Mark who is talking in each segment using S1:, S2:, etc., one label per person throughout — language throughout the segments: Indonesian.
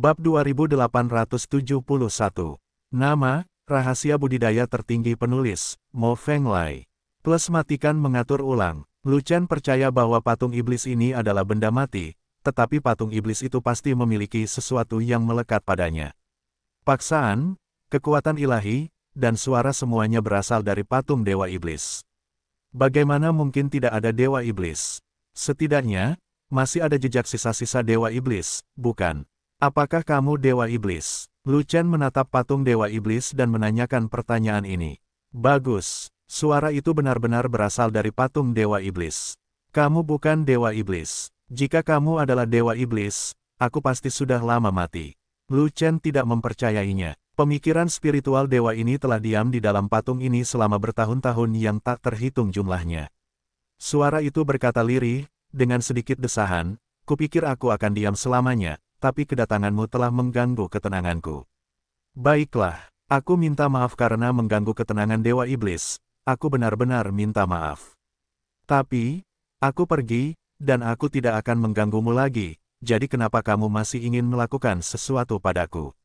S1: Bab 2871. Nama, Rahasia Budidaya Tertinggi Penulis, Mo Feng Lai. Plus matikan mengatur ulang. Lucian percaya bahwa patung iblis ini adalah benda mati, tetapi patung iblis itu pasti memiliki sesuatu yang melekat padanya. Paksaan, kekuatan ilahi, dan suara semuanya berasal dari patung Dewa Iblis. Bagaimana mungkin tidak ada Dewa Iblis? Setidaknya, masih ada jejak sisa-sisa Dewa Iblis, bukan? Apakah kamu Dewa Iblis? Lucian menatap patung Dewa Iblis dan menanyakan pertanyaan ini. Bagus, suara itu benar-benar berasal dari patung Dewa Iblis. Kamu bukan Dewa Iblis. Jika kamu adalah Dewa Iblis, aku pasti sudah lama mati. Lucian tidak mempercayainya. Pemikiran spiritual dewa ini telah diam di dalam patung ini selama bertahun-tahun yang tak terhitung jumlahnya. Suara itu berkata lirih, dengan sedikit desahan, kupikir aku akan diam selamanya, tapi kedatanganmu telah mengganggu ketenanganku. Baiklah, aku minta maaf karena mengganggu ketenangan Dewa Iblis, aku benar-benar minta maaf. Tapi, aku pergi, dan aku tidak akan mengganggumu lagi, jadi kenapa kamu masih ingin melakukan sesuatu padaku?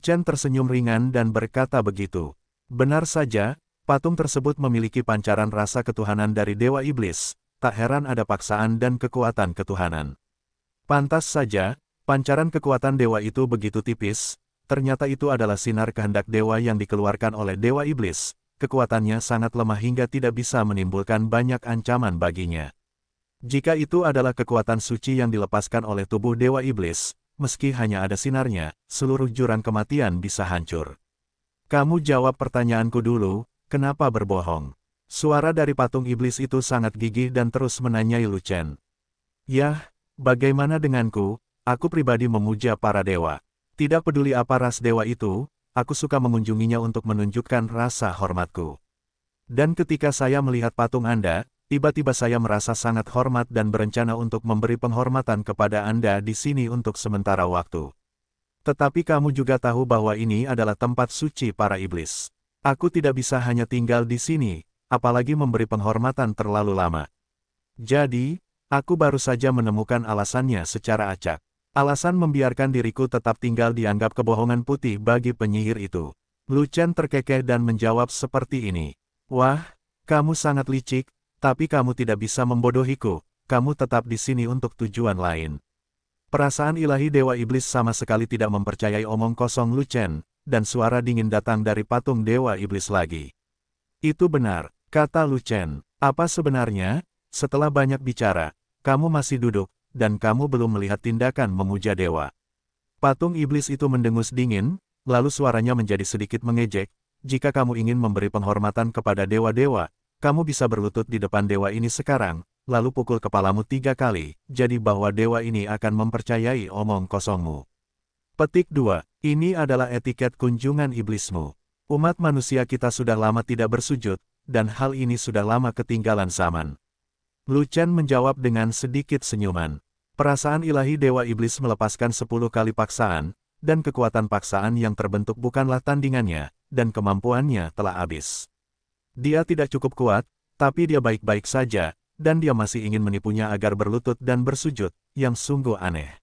S1: Chen tersenyum ringan dan berkata begitu. Benar saja, patung tersebut memiliki pancaran rasa ketuhanan dari Dewa Iblis, tak heran ada paksaan dan kekuatan ketuhanan. Pantas saja, Pancaran kekuatan dewa itu begitu tipis, ternyata itu adalah sinar kehendak dewa yang dikeluarkan oleh dewa iblis, kekuatannya sangat lemah hingga tidak bisa menimbulkan banyak ancaman baginya. Jika itu adalah kekuatan suci yang dilepaskan oleh tubuh dewa iblis, meski hanya ada sinarnya, seluruh jurang kematian bisa hancur. Kamu jawab pertanyaanku dulu, kenapa berbohong? Suara dari patung iblis itu sangat gigih dan terus menanyai Lucen. Yah, bagaimana denganku, Aku pribadi memuja para dewa. Tidak peduli apa ras dewa itu, aku suka mengunjunginya untuk menunjukkan rasa hormatku. Dan ketika saya melihat patung Anda, tiba-tiba saya merasa sangat hormat dan berencana untuk memberi penghormatan kepada Anda di sini untuk sementara waktu. Tetapi kamu juga tahu bahwa ini adalah tempat suci para iblis. Aku tidak bisa hanya tinggal di sini, apalagi memberi penghormatan terlalu lama. Jadi, aku baru saja menemukan alasannya secara acak. Alasan membiarkan diriku tetap tinggal dianggap kebohongan putih bagi penyihir itu. Lucen terkekeh dan menjawab seperti ini. Wah, kamu sangat licik, tapi kamu tidak bisa membodohiku. Kamu tetap di sini untuk tujuan lain. Perasaan ilahi Dewa Iblis sama sekali tidak mempercayai omong kosong Lucen, dan suara dingin datang dari patung Dewa Iblis lagi. Itu benar, kata Lucen. Apa sebenarnya? Setelah banyak bicara, kamu masih duduk, dan kamu belum melihat tindakan memuja dewa. Patung iblis itu mendengus dingin, lalu suaranya menjadi sedikit mengejek, jika kamu ingin memberi penghormatan kepada dewa-dewa, kamu bisa berlutut di depan dewa ini sekarang, lalu pukul kepalamu tiga kali, jadi bahwa dewa ini akan mempercayai omong kosongmu. Petik 2. Ini adalah etiket kunjungan iblismu. Umat manusia kita sudah lama tidak bersujud, dan hal ini sudah lama ketinggalan zaman. Lu menjawab dengan sedikit senyuman. Perasaan ilahi Dewa Iblis melepaskan sepuluh kali paksaan, dan kekuatan paksaan yang terbentuk bukanlah tandingannya, dan kemampuannya telah habis. Dia tidak cukup kuat, tapi dia baik-baik saja, dan dia masih ingin menipunya agar berlutut dan bersujud, yang sungguh aneh.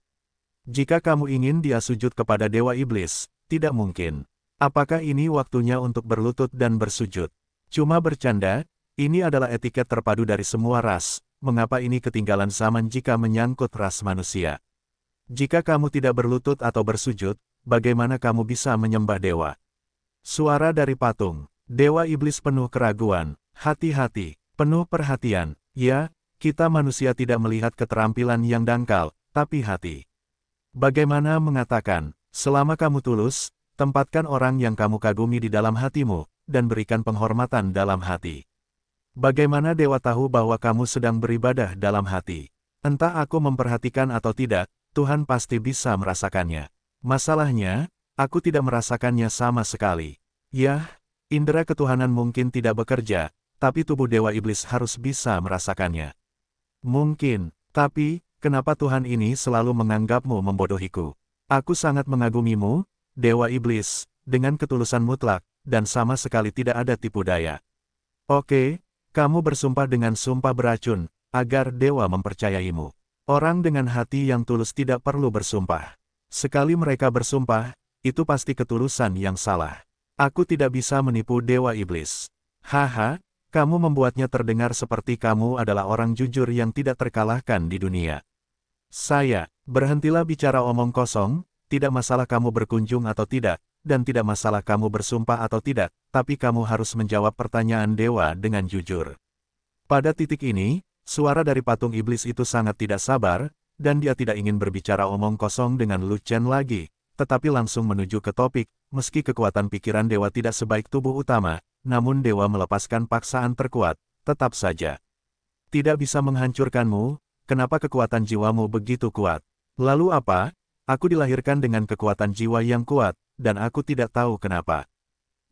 S1: Jika kamu ingin dia sujud kepada Dewa Iblis, tidak mungkin. Apakah ini waktunya untuk berlutut dan bersujud? Cuma bercanda, ini adalah etiket terpadu dari semua ras, mengapa ini ketinggalan zaman jika menyangkut ras manusia? Jika kamu tidak berlutut atau bersujud, bagaimana kamu bisa menyembah dewa? Suara dari patung, dewa iblis penuh keraguan, hati-hati, penuh perhatian, ya, kita manusia tidak melihat keterampilan yang dangkal, tapi hati. Bagaimana mengatakan, selama kamu tulus, tempatkan orang yang kamu kagumi di dalam hatimu, dan berikan penghormatan dalam hati. Bagaimana dewa tahu bahwa kamu sedang beribadah dalam hati? Entah aku memperhatikan atau tidak, Tuhan pasti bisa merasakannya. Masalahnya, aku tidak merasakannya sama sekali. Yah, indera ketuhanan mungkin tidak bekerja, tapi tubuh dewa iblis harus bisa merasakannya. Mungkin, tapi, kenapa Tuhan ini selalu menganggapmu membodohiku? Aku sangat mengagumimu, dewa iblis, dengan ketulusan mutlak, dan sama sekali tidak ada tipu daya. Oke, kamu bersumpah dengan sumpah beracun, agar dewa mempercayaimu. Orang dengan hati yang tulus tidak perlu bersumpah. Sekali mereka bersumpah, itu pasti ketulusan yang salah. Aku tidak bisa menipu dewa iblis. Haha, kamu membuatnya terdengar seperti kamu adalah orang jujur yang tidak terkalahkan di dunia. Saya, berhentilah bicara omong kosong, tidak masalah kamu berkunjung atau tidak, dan tidak masalah kamu bersumpah atau tidak, tapi kamu harus menjawab pertanyaan dewa dengan jujur. Pada titik ini, suara dari patung iblis itu sangat tidak sabar, dan dia tidak ingin berbicara omong kosong dengan Lu Chen lagi, tetapi langsung menuju ke topik, meski kekuatan pikiran dewa tidak sebaik tubuh utama, namun dewa melepaskan paksaan terkuat, tetap saja. Tidak bisa menghancurkanmu, kenapa kekuatan jiwamu begitu kuat? Lalu apa? Aku dilahirkan dengan kekuatan jiwa yang kuat, dan aku tidak tahu kenapa.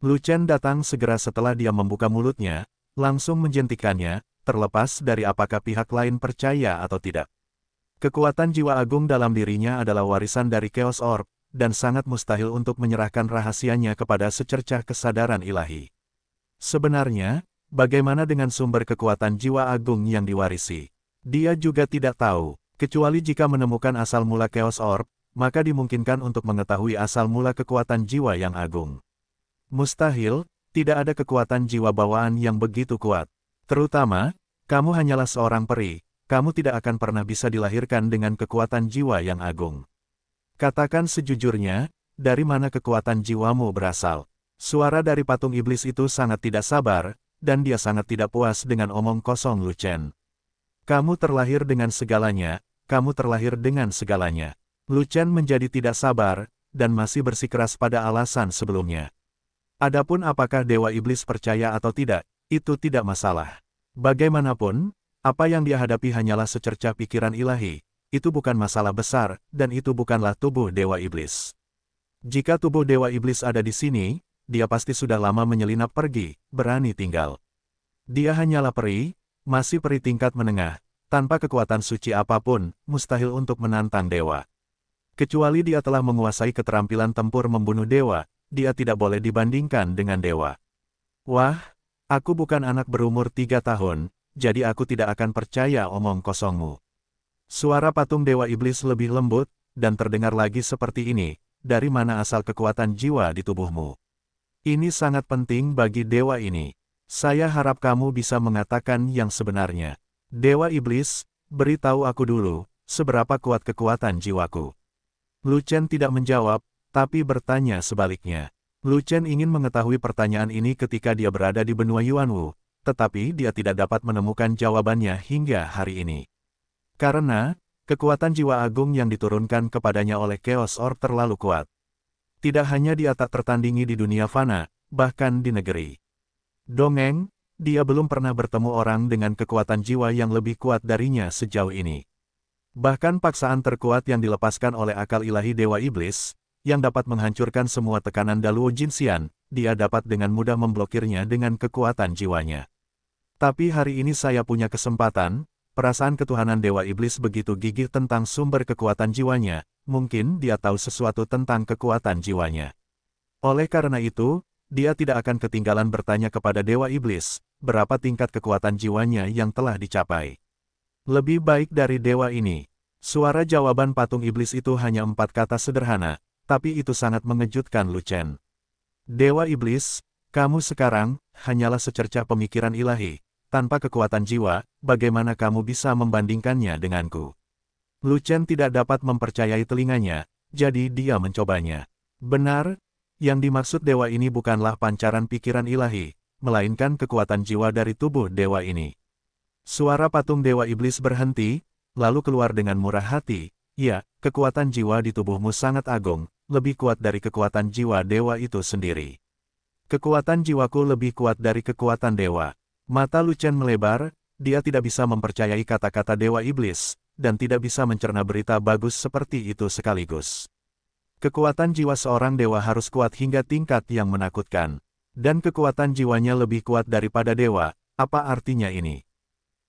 S1: Lu Chen datang segera setelah dia membuka mulutnya, langsung menjentikannya, terlepas dari apakah pihak lain percaya atau tidak. Kekuatan jiwa agung dalam dirinya adalah warisan dari Chaos Orb, dan sangat mustahil untuk menyerahkan rahasianya kepada secercah kesadaran ilahi. Sebenarnya, bagaimana dengan sumber kekuatan jiwa agung yang diwarisi? Dia juga tidak tahu, kecuali jika menemukan asal mula Chaos Orb, maka dimungkinkan untuk mengetahui asal mula kekuatan jiwa yang agung. Mustahil, tidak ada kekuatan jiwa bawaan yang begitu kuat. Terutama, kamu hanyalah seorang peri, kamu tidak akan pernah bisa dilahirkan dengan kekuatan jiwa yang agung. Katakan sejujurnya, dari mana kekuatan jiwamu berasal. Suara dari patung iblis itu sangat tidak sabar, dan dia sangat tidak puas dengan omong kosong Lu Chen. Kamu terlahir dengan segalanya, kamu terlahir dengan segalanya. Lucian menjadi tidak sabar, dan masih bersikeras pada alasan sebelumnya. Adapun apakah Dewa Iblis percaya atau tidak, itu tidak masalah. Bagaimanapun, apa yang dia hadapi hanyalah secercah pikiran ilahi, itu bukan masalah besar, dan itu bukanlah tubuh Dewa Iblis. Jika tubuh Dewa Iblis ada di sini, dia pasti sudah lama menyelinap pergi, berani tinggal. Dia hanyalah peri, masih peri tingkat menengah, tanpa kekuatan suci apapun, mustahil untuk menantang dewa. Kecuali dia telah menguasai keterampilan tempur membunuh dewa, dia tidak boleh dibandingkan dengan dewa. Wah, aku bukan anak berumur tiga tahun, jadi aku tidak akan percaya omong kosongmu. Suara patung Dewa Iblis lebih lembut, dan terdengar lagi seperti ini, dari mana asal kekuatan jiwa di tubuhmu. Ini sangat penting bagi dewa ini. Saya harap kamu bisa mengatakan yang sebenarnya. Dewa Iblis, beritahu aku dulu, seberapa kuat kekuatan jiwaku. Lu Chen tidak menjawab, tapi bertanya sebaliknya. Lu Chen ingin mengetahui pertanyaan ini ketika dia berada di benua Yuanwu, tetapi dia tidak dapat menemukan jawabannya hingga hari ini. Karena, kekuatan jiwa agung yang diturunkan kepadanya oleh Chaos Orb terlalu kuat. Tidak hanya dia tak tertandingi di dunia fana, bahkan di negeri. Dongeng, dia belum pernah bertemu orang dengan kekuatan jiwa yang lebih kuat darinya sejauh ini. Bahkan paksaan terkuat yang dilepaskan oleh akal ilahi Dewa Iblis, yang dapat menghancurkan semua tekanan Daluo Jinxian, dia dapat dengan mudah memblokirnya dengan kekuatan jiwanya. Tapi hari ini saya punya kesempatan, perasaan ketuhanan Dewa Iblis begitu gigih tentang sumber kekuatan jiwanya, mungkin dia tahu sesuatu tentang kekuatan jiwanya. Oleh karena itu, dia tidak akan ketinggalan bertanya kepada Dewa Iblis, berapa tingkat kekuatan jiwanya yang telah dicapai. Lebih baik dari dewa ini. Suara jawaban patung iblis itu hanya empat kata sederhana, tapi itu sangat mengejutkan Lucen. Dewa Iblis, kamu sekarang, hanyalah secercah pemikiran ilahi, tanpa kekuatan jiwa, bagaimana kamu bisa membandingkannya denganku? Lucen tidak dapat mempercayai telinganya, jadi dia mencobanya. Benar, yang dimaksud dewa ini bukanlah pancaran pikiran ilahi, melainkan kekuatan jiwa dari tubuh dewa ini. Suara patung dewa iblis berhenti, lalu keluar dengan murah hati, ya, kekuatan jiwa di tubuhmu sangat agung, lebih kuat dari kekuatan jiwa dewa itu sendiri. Kekuatan jiwaku lebih kuat dari kekuatan dewa. Mata Lucen melebar, dia tidak bisa mempercayai kata-kata dewa iblis, dan tidak bisa mencerna berita bagus seperti itu sekaligus. Kekuatan jiwa seorang dewa harus kuat hingga tingkat yang menakutkan. Dan kekuatan jiwanya lebih kuat daripada dewa, apa artinya ini?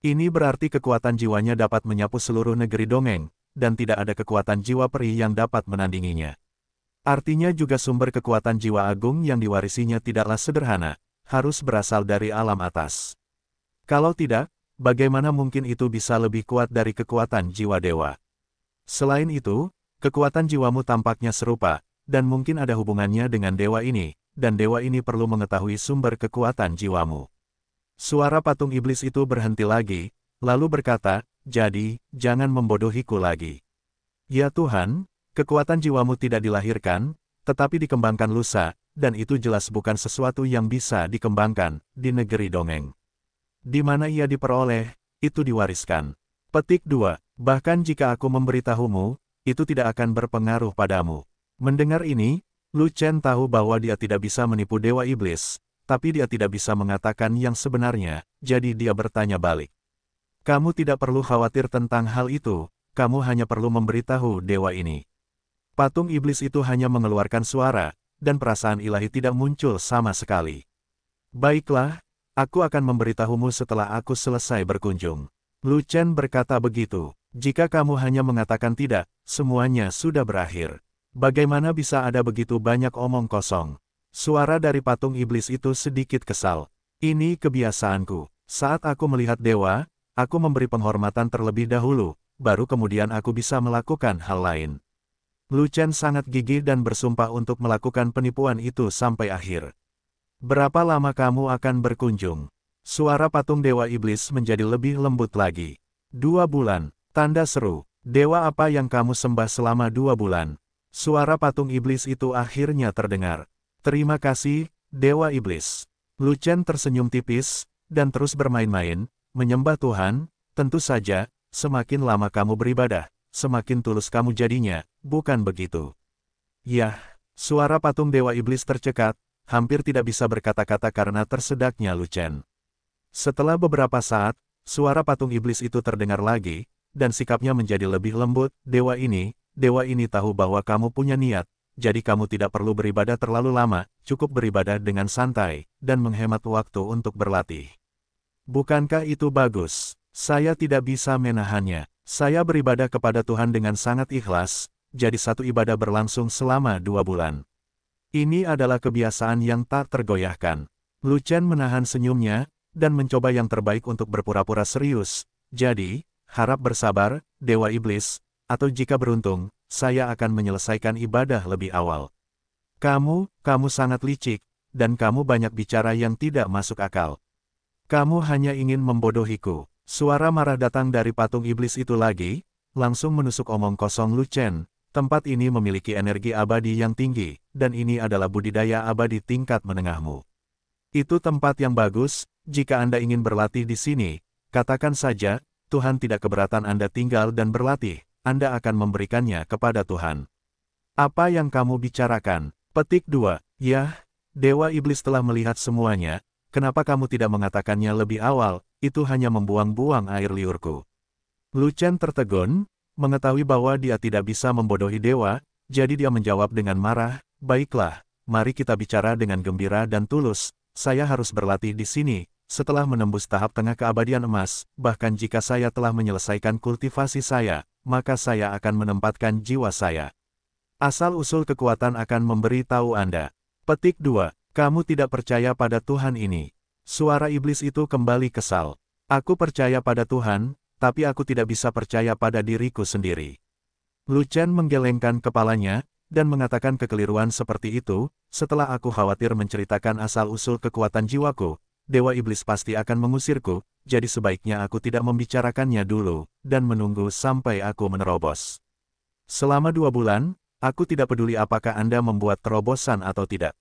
S1: Ini berarti kekuatan jiwanya dapat menyapu seluruh negeri dongeng, dan tidak ada kekuatan jiwa peri yang dapat menandinginya. Artinya juga sumber kekuatan jiwa agung yang diwarisinya tidaklah sederhana, harus berasal dari alam atas. Kalau tidak, bagaimana mungkin itu bisa lebih kuat dari kekuatan jiwa dewa? Selain itu, kekuatan jiwamu tampaknya serupa, dan mungkin ada hubungannya dengan dewa ini, dan dewa ini perlu mengetahui sumber kekuatan jiwamu. Suara patung iblis itu berhenti lagi, lalu berkata, jadi, jangan membodohiku lagi. Ya Tuhan, kekuatan jiwamu tidak dilahirkan, tetapi dikembangkan lusa, dan itu jelas bukan sesuatu yang bisa dikembangkan di negeri dongeng. Di mana ia diperoleh, itu diwariskan. Petik 2. Bahkan jika aku memberitahumu, itu tidak akan berpengaruh padamu. Mendengar ini, Lu Chen tahu bahwa dia tidak bisa menipu Dewa Iblis, tapi dia tidak bisa mengatakan yang sebenarnya, jadi dia bertanya balik. Kamu tidak perlu khawatir tentang hal itu, kamu hanya perlu memberitahu dewa ini. Patung iblis itu hanya mengeluarkan suara, dan perasaan ilahi tidak muncul sama sekali. Baiklah, aku akan memberitahumu setelah aku selesai berkunjung. Lu Chen berkata begitu, jika kamu hanya mengatakan tidak, semuanya sudah berakhir. Bagaimana bisa ada begitu banyak omong kosong? Suara dari patung iblis itu sedikit kesal. Ini kebiasaanku. Saat aku melihat dewa, aku memberi penghormatan terlebih dahulu, baru kemudian aku bisa melakukan hal lain. Lu Chen sangat gigih dan bersumpah untuk melakukan penipuan itu sampai akhir. Berapa lama kamu akan berkunjung? Suara patung Dewa Iblis menjadi lebih lembut lagi. Dua bulan, tanda seru. Dewa apa yang kamu sembah selama dua bulan? Suara patung Iblis itu akhirnya terdengar. Terima kasih, Dewa Iblis. Lucen tersenyum tipis, dan terus bermain-main, menyembah Tuhan, tentu saja, semakin lama kamu beribadah, semakin tulus kamu jadinya, bukan begitu? Yah, suara patung Dewa Iblis tercekat, hampir tidak bisa berkata-kata karena tersedaknya Lucen. Setelah beberapa saat, suara patung Iblis itu terdengar lagi, dan sikapnya menjadi lebih lembut, Dewa ini, Dewa ini tahu bahwa kamu punya niat, jadi kamu tidak perlu beribadah terlalu lama, cukup beribadah dengan santai, dan menghemat waktu untuk berlatih. Bukankah itu bagus? Saya tidak bisa menahannya. Saya beribadah kepada Tuhan dengan sangat ikhlas, jadi satu ibadah berlangsung selama dua bulan. Ini adalah kebiasaan yang tak tergoyahkan. Lucian menahan senyumnya, dan mencoba yang terbaik untuk berpura-pura serius. Jadi, harap bersabar, Dewa Iblis, atau jika beruntung, saya akan menyelesaikan ibadah lebih awal. Kamu, kamu sangat licik, dan kamu banyak bicara yang tidak masuk akal. Kamu hanya ingin membodohiku. Suara marah datang dari patung iblis itu lagi, langsung menusuk omong kosong Lu Chen. Tempat ini memiliki energi abadi yang tinggi, dan ini adalah budidaya abadi tingkat menengahmu. Itu tempat yang bagus, jika Anda ingin berlatih di sini, katakan saja, Tuhan tidak keberatan Anda tinggal dan berlatih, anda akan memberikannya kepada Tuhan. Apa yang kamu bicarakan? Petik 2. Yah, Dewa Iblis telah melihat semuanya, kenapa kamu tidak mengatakannya lebih awal, itu hanya membuang-buang air liurku. Lucen tertegun, mengetahui bahwa dia tidak bisa membodohi Dewa, jadi dia menjawab dengan marah, Baiklah, mari kita bicara dengan gembira dan tulus, saya harus berlatih di sini, setelah menembus tahap tengah keabadian emas, bahkan jika saya telah menyelesaikan kultivasi saya, maka saya akan menempatkan jiwa saya. Asal-usul kekuatan akan memberi tahu Anda. Petik 2. Kamu tidak percaya pada Tuhan ini. Suara iblis itu kembali kesal. Aku percaya pada Tuhan, tapi aku tidak bisa percaya pada diriku sendiri. Lucen menggelengkan kepalanya, dan mengatakan kekeliruan seperti itu, setelah aku khawatir menceritakan asal-usul kekuatan jiwaku, Dewa Iblis pasti akan mengusirku, jadi sebaiknya aku tidak membicarakannya dulu, dan menunggu sampai aku menerobos. Selama dua bulan, aku tidak peduli apakah Anda membuat terobosan atau tidak.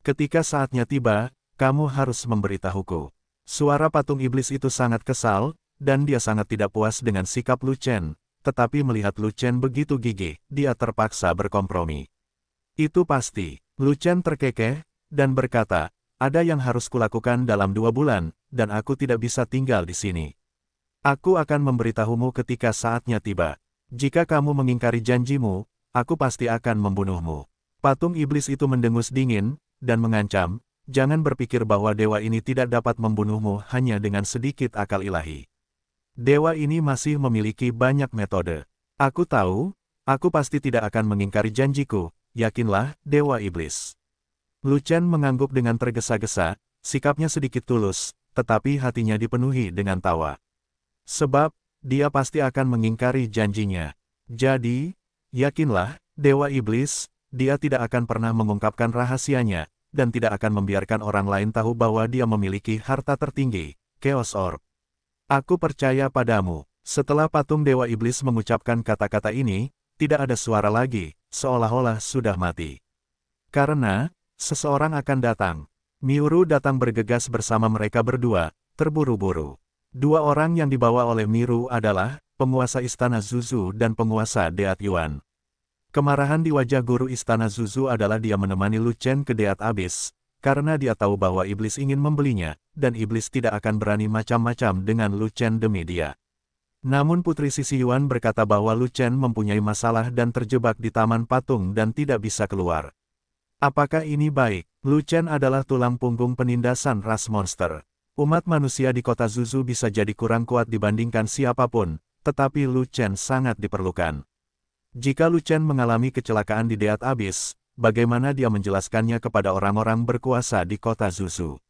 S1: Ketika saatnya tiba, kamu harus memberitahuku. Suara patung iblis itu sangat kesal, dan dia sangat tidak puas dengan sikap Lucen, tetapi melihat Lucen begitu gigih, dia terpaksa berkompromi. Itu pasti, Lucen terkekeh, dan berkata, ada yang harus kulakukan dalam dua bulan, dan aku tidak bisa tinggal di sini. Aku akan memberitahumu ketika saatnya tiba. Jika kamu mengingkari janjimu, aku pasti akan membunuhmu. Patung iblis itu mendengus dingin, dan mengancam, jangan berpikir bahwa dewa ini tidak dapat membunuhmu hanya dengan sedikit akal ilahi. Dewa ini masih memiliki banyak metode. Aku tahu, aku pasti tidak akan mengingkari janjiku, yakinlah, dewa iblis. Lu Chen mengangguk dengan tergesa-gesa, sikapnya sedikit tulus, tetapi hatinya dipenuhi dengan tawa. Sebab, dia pasti akan mengingkari janjinya. Jadi, yakinlah, Dewa Iblis, dia tidak akan pernah mengungkapkan rahasianya, dan tidak akan membiarkan orang lain tahu bahwa dia memiliki harta tertinggi, Chaos Orb. Aku percaya padamu. Setelah patung Dewa Iblis mengucapkan kata-kata ini, tidak ada suara lagi, seolah-olah sudah mati. Karena, Seseorang akan datang. Miuru datang bergegas bersama mereka berdua, terburu-buru. Dua orang yang dibawa oleh Miru adalah penguasa Istana Zuzu dan penguasa Deat Yuan. Kemarahan di wajah guru Istana Zuzu adalah dia menemani Lu Chen ke Deat Abis, karena dia tahu bahwa iblis ingin membelinya, dan iblis tidak akan berani macam-macam dengan Lu Chen demi dia. Namun Putri Sisi Yuan berkata bahwa Lu Chen mempunyai masalah dan terjebak di Taman Patung dan tidak bisa keluar. Apakah ini baik? Chen adalah tulang punggung penindasan ras monster. Umat manusia di kota Zuzu bisa jadi kurang kuat dibandingkan siapapun, tetapi Chen sangat diperlukan. Jika Chen mengalami kecelakaan di Deat Abyss, bagaimana dia menjelaskannya kepada orang-orang berkuasa di kota Zuzu?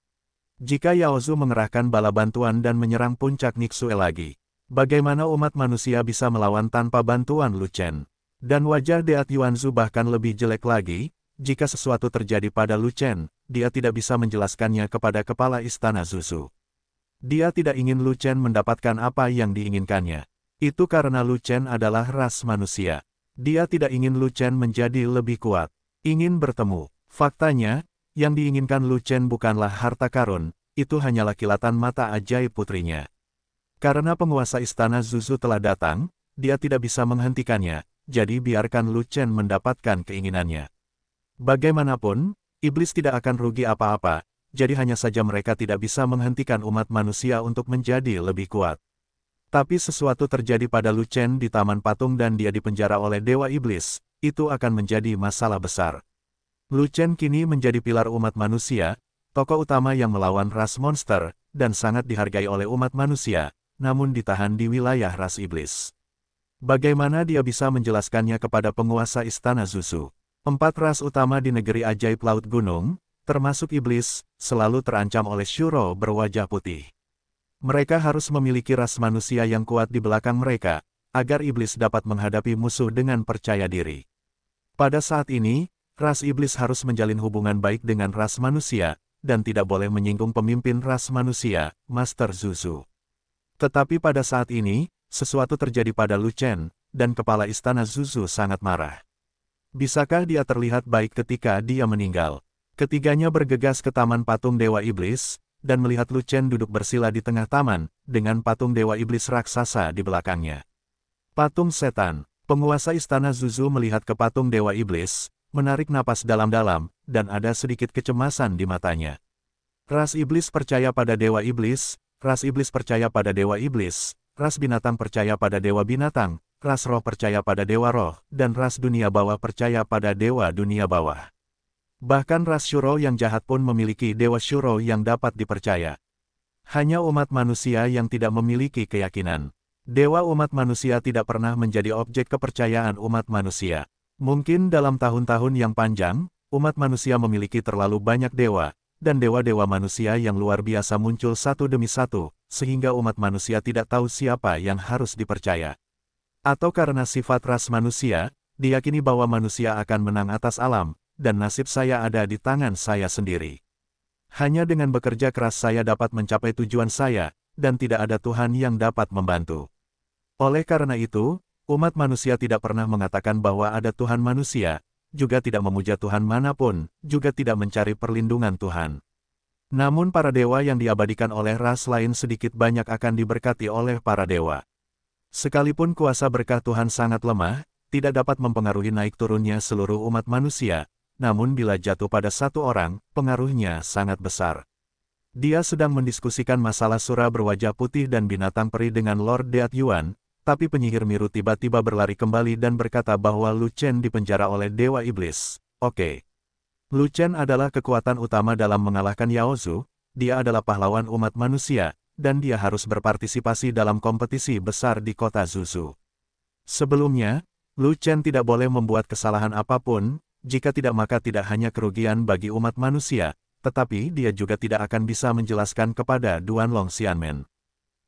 S1: Jika Yaozu mengerahkan bala bantuan dan menyerang puncak Nixue lagi, bagaimana umat manusia bisa melawan tanpa bantuan Chen? Dan wajah Deat Yuanzu bahkan lebih jelek lagi, jika sesuatu terjadi pada Lu Chen, dia tidak bisa menjelaskannya kepada kepala istana Zuzu. Dia tidak ingin Lu Chen mendapatkan apa yang diinginkannya. Itu karena Lu Chen adalah ras manusia. Dia tidak ingin Lu Chen menjadi lebih kuat. Ingin bertemu. Faktanya, yang diinginkan Lu Chen bukanlah harta karun, itu hanyalah kilatan mata ajaib putrinya. Karena penguasa istana Zuzu telah datang, dia tidak bisa menghentikannya, jadi biarkan Lu Chen mendapatkan keinginannya. Bagaimanapun, iblis tidak akan rugi apa-apa, jadi hanya saja mereka tidak bisa menghentikan umat manusia untuk menjadi lebih kuat. Tapi sesuatu terjadi pada Lu Chen di Taman Patung dan dia dipenjara oleh Dewa Iblis, itu akan menjadi masalah besar. Lu Chen kini menjadi pilar umat manusia, tokoh utama yang melawan ras monster, dan sangat dihargai oleh umat manusia, namun ditahan di wilayah ras iblis. Bagaimana dia bisa menjelaskannya kepada penguasa istana Zuzu? Empat ras utama di negeri ajaib Laut Gunung, termasuk iblis, selalu terancam oleh Shuro berwajah putih. Mereka harus memiliki ras manusia yang kuat di belakang mereka, agar iblis dapat menghadapi musuh dengan percaya diri. Pada saat ini, ras iblis harus menjalin hubungan baik dengan ras manusia, dan tidak boleh menyinggung pemimpin ras manusia, Master Zuzu. Tetapi pada saat ini, sesuatu terjadi pada Lu Chen, dan kepala istana Zuzu sangat marah. Bisakah dia terlihat baik ketika dia meninggal? Ketiganya bergegas ke taman patung Dewa Iblis, dan melihat Lucen duduk bersila di tengah taman, dengan patung Dewa Iblis raksasa di belakangnya. Patung Setan, penguasa istana Zuzu melihat ke patung Dewa Iblis, menarik napas dalam-dalam, dan ada sedikit kecemasan di matanya. Ras Iblis percaya pada Dewa Iblis, Ras Iblis percaya pada Dewa Iblis, Ras Binatang percaya pada Dewa Binatang, ras roh percaya pada dewa roh, dan ras dunia bawah percaya pada dewa dunia bawah. Bahkan ras Syuro yang jahat pun memiliki dewa Syuro yang dapat dipercaya. Hanya umat manusia yang tidak memiliki keyakinan. Dewa umat manusia tidak pernah menjadi objek kepercayaan umat manusia. Mungkin dalam tahun-tahun yang panjang, umat manusia memiliki terlalu banyak dewa, dan dewa-dewa manusia yang luar biasa muncul satu demi satu, sehingga umat manusia tidak tahu siapa yang harus dipercaya. Atau karena sifat ras manusia, diyakini bahwa manusia akan menang atas alam, dan nasib saya ada di tangan saya sendiri. Hanya dengan bekerja keras saya dapat mencapai tujuan saya, dan tidak ada Tuhan yang dapat membantu. Oleh karena itu, umat manusia tidak pernah mengatakan bahwa ada Tuhan manusia, juga tidak memuja Tuhan manapun, juga tidak mencari perlindungan Tuhan. Namun para dewa yang diabadikan oleh ras lain sedikit banyak akan diberkati oleh para dewa. Sekalipun kuasa berkah Tuhan sangat lemah, tidak dapat mempengaruhi naik turunnya seluruh umat manusia, namun bila jatuh pada satu orang, pengaruhnya sangat besar. Dia sedang mendiskusikan masalah surah berwajah putih dan binatang peri dengan Lord Deat Yuan, tapi penyihir Miru tiba-tiba berlari kembali dan berkata bahwa Lu Chen dipenjara oleh Dewa Iblis. Oke. Okay. Lu Chen adalah kekuatan utama dalam mengalahkan Yao Yaozu, dia adalah pahlawan umat manusia, dan dia harus berpartisipasi dalam kompetisi besar di kota Zuzu. Sebelumnya, Lu Chen tidak boleh membuat kesalahan apapun, jika tidak maka tidak hanya kerugian bagi umat manusia, tetapi dia juga tidak akan bisa menjelaskan kepada Duan Long Xianmen.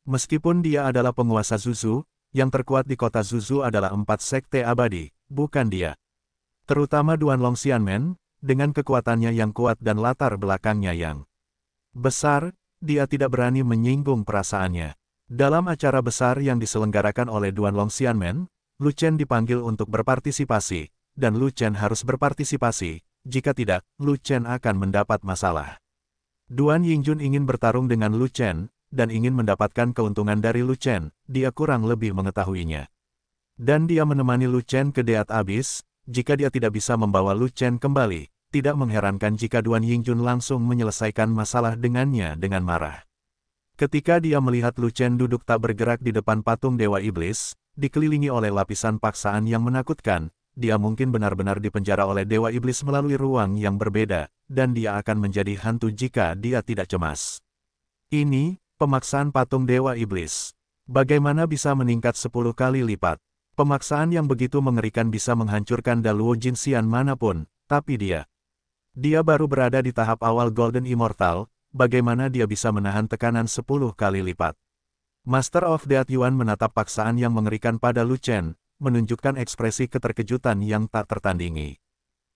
S1: Meskipun dia adalah penguasa Zuzu, yang terkuat di kota Zuzu adalah empat sekte abadi, bukan dia. Terutama Duan Long Xianmen, dengan kekuatannya yang kuat dan latar belakangnya yang besar, dia tidak berani menyinggung perasaannya. Dalam acara besar yang diselenggarakan oleh Duan Long Xianmen, Lu Chen dipanggil untuk berpartisipasi, dan Lu Chen harus berpartisipasi, jika tidak, Lu Chen akan mendapat masalah. Duan Yingjun ingin bertarung dengan Lu Chen, dan ingin mendapatkan keuntungan dari Lu Chen, dia kurang lebih mengetahuinya. Dan dia menemani Lu Chen ke Deat abis. jika dia tidak bisa membawa Lu Chen kembali, tidak mengherankan jika Duan Yingjun langsung menyelesaikan masalah dengannya dengan marah. Ketika dia melihat Lu Chen duduk tak bergerak di depan patung Dewa Iblis, dikelilingi oleh lapisan paksaan yang menakutkan, dia mungkin benar-benar dipenjara oleh Dewa Iblis melalui ruang yang berbeda, dan dia akan menjadi hantu jika dia tidak cemas. Ini, pemaksaan patung Dewa Iblis. Bagaimana bisa meningkat 10 kali lipat? Pemaksaan yang begitu mengerikan bisa menghancurkan Daluo Jinxian manapun, tapi dia, dia baru berada di tahap awal Golden Immortal, bagaimana dia bisa menahan tekanan 10 kali lipat. Master of Death Yuan menatap paksaan yang mengerikan pada Lu Chen, menunjukkan ekspresi keterkejutan yang tak tertandingi.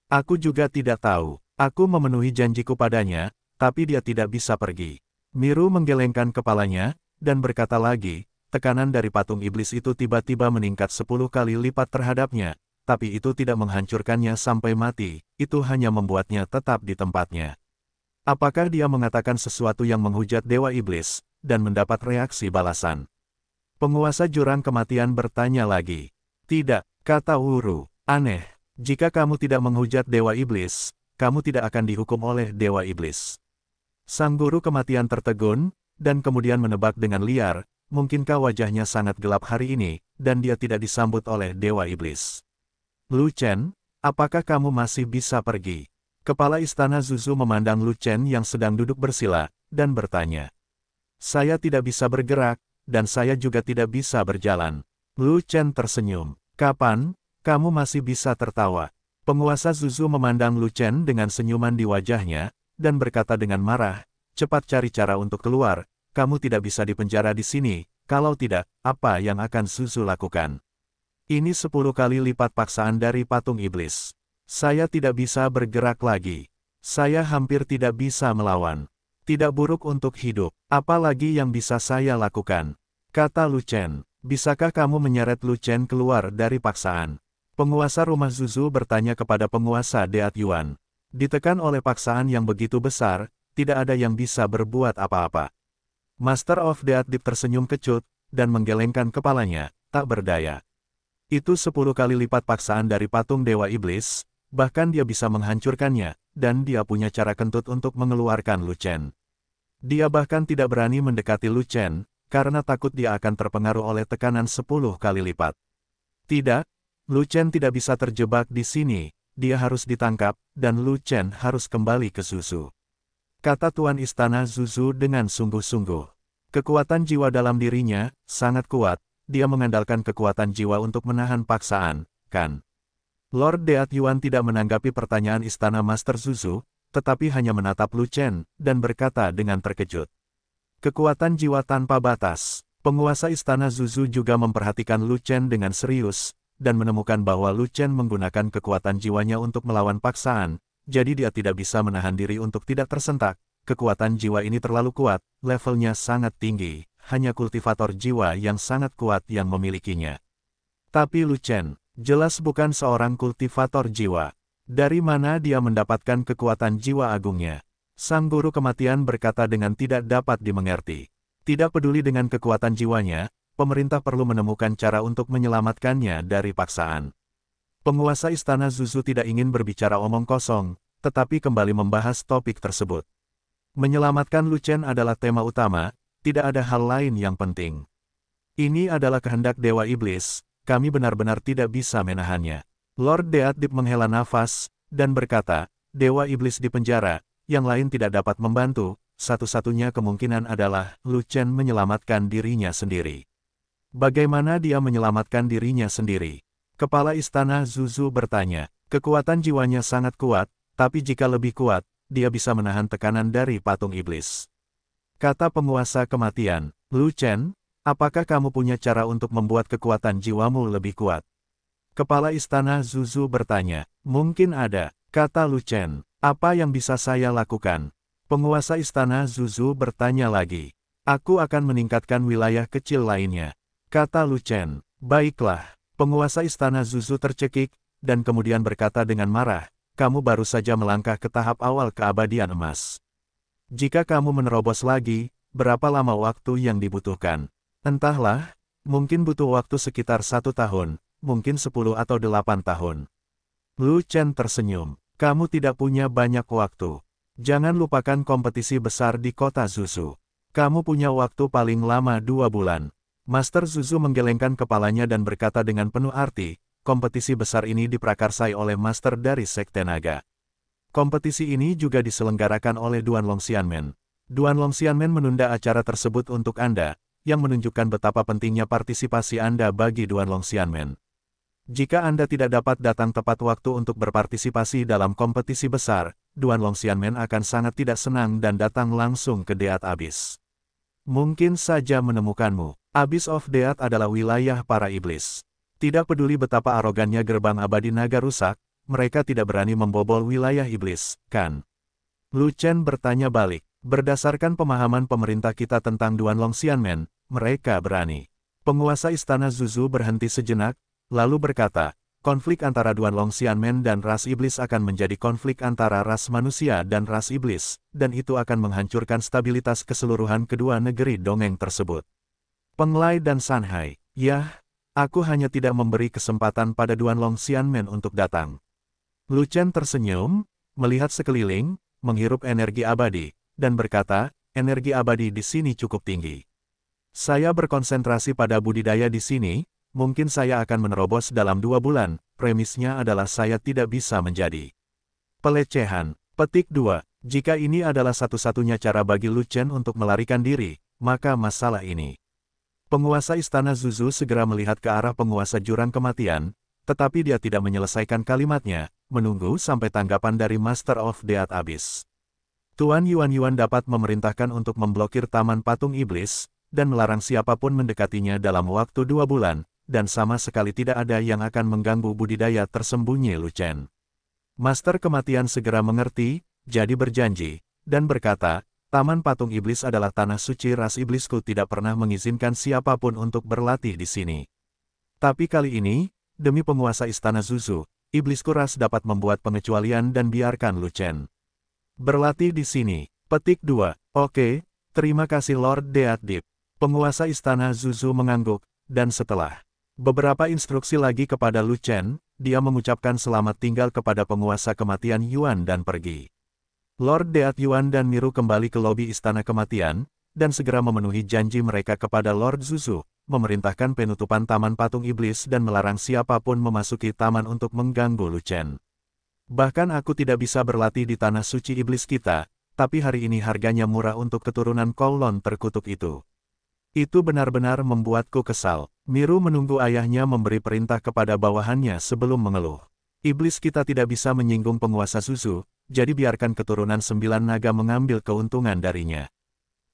S1: Aku juga tidak tahu, aku memenuhi janjiku padanya, tapi dia tidak bisa pergi. Miru menggelengkan kepalanya, dan berkata lagi, tekanan dari patung iblis itu tiba-tiba meningkat 10 kali lipat terhadapnya, tapi itu tidak menghancurkannya sampai mati, itu hanya membuatnya tetap di tempatnya. Apakah dia mengatakan sesuatu yang menghujat Dewa Iblis, dan mendapat reaksi balasan? Penguasa jurang kematian bertanya lagi. Tidak, kata Wuru. Aneh, jika kamu tidak menghujat Dewa Iblis, kamu tidak akan dihukum oleh Dewa Iblis. Sang guru kematian tertegun, dan kemudian menebak dengan liar, mungkinkah wajahnya sangat gelap hari ini, dan dia tidak disambut oleh Dewa Iblis. Lu Chen, apakah kamu masih bisa pergi? Kepala Istana Zuzu memandang Lu Chen yang sedang duduk bersila, dan bertanya. Saya tidak bisa bergerak, dan saya juga tidak bisa berjalan. Lu Chen tersenyum. Kapan, kamu masih bisa tertawa? Penguasa Zuzu memandang Lu Chen dengan senyuman di wajahnya, dan berkata dengan marah, cepat cari cara untuk keluar, kamu tidak bisa dipenjara di sini, kalau tidak, apa yang akan Zuzu lakukan? Ini sepuluh kali lipat paksaan dari patung iblis. Saya tidak bisa bergerak lagi. Saya hampir tidak bisa melawan. Tidak buruk untuk hidup. Apalagi yang bisa saya lakukan? Kata Lucen. Bisakah kamu menyeret Lucen keluar dari paksaan? Penguasa rumah Zuzu bertanya kepada penguasa Deat Yuan. Ditekan oleh paksaan yang begitu besar, tidak ada yang bisa berbuat apa-apa. Master of Deat Deep tersenyum kecut, dan menggelengkan kepalanya, tak berdaya. Itu sepuluh kali lipat paksaan dari patung Dewa Iblis, bahkan dia bisa menghancurkannya, dan dia punya cara kentut untuk mengeluarkan Lucen. Dia bahkan tidak berani mendekati Lucen, karena takut dia akan terpengaruh oleh tekanan sepuluh kali lipat. Tidak, Lucen tidak bisa terjebak di sini, dia harus ditangkap, dan Lucen harus kembali ke Zuzu. Kata Tuan Istana Zuzu dengan sungguh-sungguh. Kekuatan jiwa dalam dirinya, sangat kuat, dia mengandalkan kekuatan jiwa untuk menahan paksaan, kan? Lord Deat Yuan tidak menanggapi pertanyaan Istana Master Zuzu, tetapi hanya menatap Lu Chen, dan berkata dengan terkejut. Kekuatan jiwa tanpa batas. Penguasa Istana Zuzu juga memperhatikan Lu Chen dengan serius, dan menemukan bahwa Lu Chen menggunakan kekuatan jiwanya untuk melawan paksaan, jadi dia tidak bisa menahan diri untuk tidak tersentak. Kekuatan jiwa ini terlalu kuat, levelnya sangat tinggi hanya kultivator jiwa yang sangat kuat yang memilikinya. Tapi Lu Chen, jelas bukan seorang kultivator jiwa. Dari mana dia mendapatkan kekuatan jiwa agungnya? Sang guru kematian berkata dengan tidak dapat dimengerti. Tidak peduli dengan kekuatan jiwanya, pemerintah perlu menemukan cara untuk menyelamatkannya dari paksaan. Penguasa istana Zuzu tidak ingin berbicara omong kosong, tetapi kembali membahas topik tersebut. Menyelamatkan Lu Chen adalah tema utama, tidak ada hal lain yang penting. Ini adalah kehendak Dewa Iblis, kami benar-benar tidak bisa menahannya. Lord Deatdip menghela nafas, dan berkata, Dewa Iblis di penjara, yang lain tidak dapat membantu, satu-satunya kemungkinan adalah Lucian menyelamatkan dirinya sendiri. Bagaimana dia menyelamatkan dirinya sendiri? Kepala Istana Zuzu bertanya, kekuatan jiwanya sangat kuat, tapi jika lebih kuat, dia bisa menahan tekanan dari patung iblis. Kata penguasa kematian, Lu Chen, apakah kamu punya cara untuk membuat kekuatan jiwamu lebih kuat? Kepala istana Zuzu bertanya, mungkin ada, kata Lu Chen, apa yang bisa saya lakukan? Penguasa istana Zuzu bertanya lagi, aku akan meningkatkan wilayah kecil lainnya, kata Lu Chen, baiklah, penguasa istana Zuzu tercekik, dan kemudian berkata dengan marah, kamu baru saja melangkah ke tahap awal keabadian emas. Jika kamu menerobos lagi, berapa lama waktu yang dibutuhkan? Entahlah, mungkin butuh waktu sekitar satu tahun, mungkin sepuluh atau delapan tahun. Lu Chen tersenyum. Kamu tidak punya banyak waktu. Jangan lupakan kompetisi besar di kota Zuzu. Kamu punya waktu paling lama dua bulan. Master Zuzu menggelengkan kepalanya dan berkata dengan penuh arti, kompetisi besar ini diprakarsai oleh master dari Sekte Naga. Kompetisi ini juga diselenggarakan oleh Duan Long Xianmen. Duan Long Xianmen menunda acara tersebut untuk Anda, yang menunjukkan betapa pentingnya partisipasi Anda bagi Duan Long Xianmen. Jika Anda tidak dapat datang tepat waktu untuk berpartisipasi dalam kompetisi besar, Duan Long Xianmen akan sangat tidak senang dan datang langsung ke Deat Abyss. Mungkin saja menemukanmu. Abyss of Deat adalah wilayah para iblis. Tidak peduli betapa arogannya gerbang abadi naga rusak, mereka tidak berani membobol wilayah iblis, kan? Lu Chen bertanya balik. Berdasarkan pemahaman pemerintah kita tentang Duan Long Xianmen, mereka berani. Penguasa istana Zuzu berhenti sejenak, lalu berkata, konflik antara Duan Long Xianmen dan ras iblis akan menjadi konflik antara ras manusia dan ras iblis, dan itu akan menghancurkan stabilitas keseluruhan kedua negeri dongeng tersebut. Penglai dan Sanhai, yah, aku hanya tidak memberi kesempatan pada Duan Long Xianmen untuk datang. Luchen tersenyum, melihat sekeliling, menghirup energi abadi, dan berkata, energi abadi di sini cukup tinggi. Saya berkonsentrasi pada budidaya di sini, mungkin saya akan menerobos dalam dua bulan, premisnya adalah saya tidak bisa menjadi. Pelecehan, petik 2, jika ini adalah satu-satunya cara bagi Chen untuk melarikan diri, maka masalah ini. Penguasa Istana Zuzu segera melihat ke arah penguasa jurang kematian, tetapi dia tidak menyelesaikan kalimatnya, menunggu sampai tanggapan dari Master of Death Art Abyss. Tuan Yuan Yuan dapat memerintahkan untuk memblokir Taman Patung Iblis, dan melarang siapapun mendekatinya dalam waktu dua bulan, dan sama sekali tidak ada yang akan mengganggu budidaya tersembunyi Lu Chen. Master kematian segera mengerti, jadi berjanji, dan berkata, Taman Patung Iblis adalah tanah suci ras iblisku tidak pernah mengizinkan siapapun untuk berlatih di sini. Tapi kali ini, demi penguasa Istana Zuzu, Iblis Kuras dapat membuat pengecualian dan biarkan Lucen. Berlatih di sini. Petik 2. Oke, terima kasih Lord Deat Deep. Penguasa istana Zuzu mengangguk, dan setelah beberapa instruksi lagi kepada Lucen, dia mengucapkan selamat tinggal kepada penguasa kematian Yuan dan pergi. Lord Deat Yuan dan Miru kembali ke lobi istana kematian, dan segera memenuhi janji mereka kepada Lord Zuzu, memerintahkan penutupan Taman Patung Iblis dan melarang siapapun memasuki taman untuk mengganggu Lucen. Bahkan aku tidak bisa berlatih di Tanah Suci Iblis kita, tapi hari ini harganya murah untuk keturunan kolon terkutuk itu. Itu benar-benar membuatku kesal. Miru menunggu ayahnya memberi perintah kepada bawahannya sebelum mengeluh. Iblis kita tidak bisa menyinggung penguasa Zuzu, jadi biarkan keturunan sembilan naga mengambil keuntungan darinya.